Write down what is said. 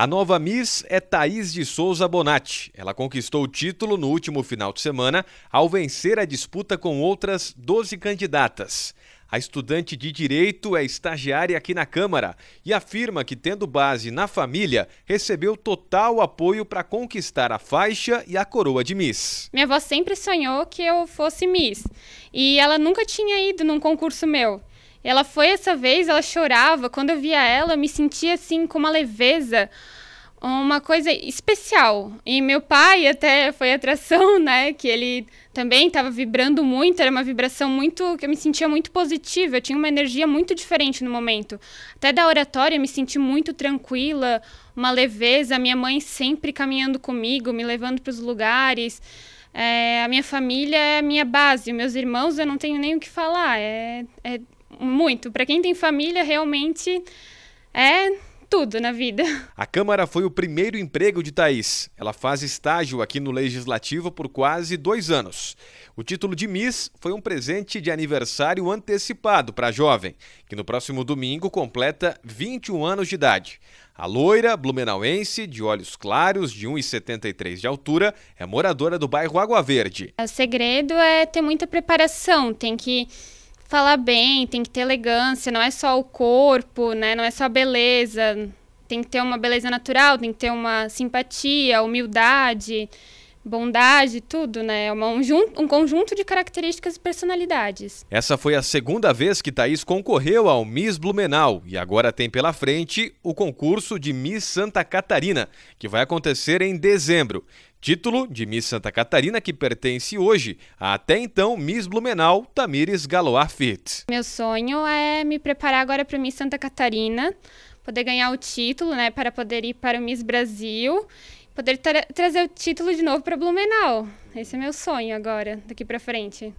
A nova Miss é Thaís de Souza Bonatti. Ela conquistou o título no último final de semana ao vencer a disputa com outras 12 candidatas. A estudante de direito é estagiária aqui na Câmara e afirma que, tendo base na família, recebeu total apoio para conquistar a faixa e a coroa de Miss. Minha avó sempre sonhou que eu fosse Miss e ela nunca tinha ido num concurso meu. Ela foi essa vez, ela chorava. Quando eu via ela, eu me sentia assim com uma leveza, uma coisa especial. E meu pai até foi atração, né? Que ele também estava vibrando muito, era uma vibração muito que eu me sentia muito positiva, eu tinha uma energia muito diferente no momento. Até da oratória eu me senti muito tranquila, uma leveza, minha mãe sempre caminhando comigo, me levando para os lugares. É, a minha família é a minha base, meus irmãos eu não tenho nem o que falar. É, é muito. Para quem tem família, realmente é tudo na vida. A Câmara foi o primeiro emprego de Thaís. Ela faz estágio aqui no Legislativo por quase dois anos. O título de Miss foi um presente de aniversário antecipado para a jovem, que no próximo domingo completa 21 anos de idade. A loira, blumenauense, de olhos claros, de 1,73 de altura, é moradora do bairro Água Verde. O segredo é ter muita preparação, tem que falar bem, tem que ter elegância, não é só o corpo, né? Não é só a beleza. Tem que ter uma beleza natural, tem que ter uma simpatia, humildade, bondade, tudo, né? É um, um conjunto de características e personalidades. Essa foi a segunda vez que Thaís concorreu ao Miss Blumenau e agora tem pela frente o concurso de Miss Santa Catarina, que vai acontecer em dezembro. Título de Miss Santa Catarina que pertence hoje à até então Miss Blumenau Tamires Galoar Fit. Meu sonho é me preparar agora para Miss Santa Catarina, poder ganhar o título, né, para poder ir para o Miss Brasil, poder tra trazer o título de novo para Blumenau. Esse é meu sonho agora, daqui para frente.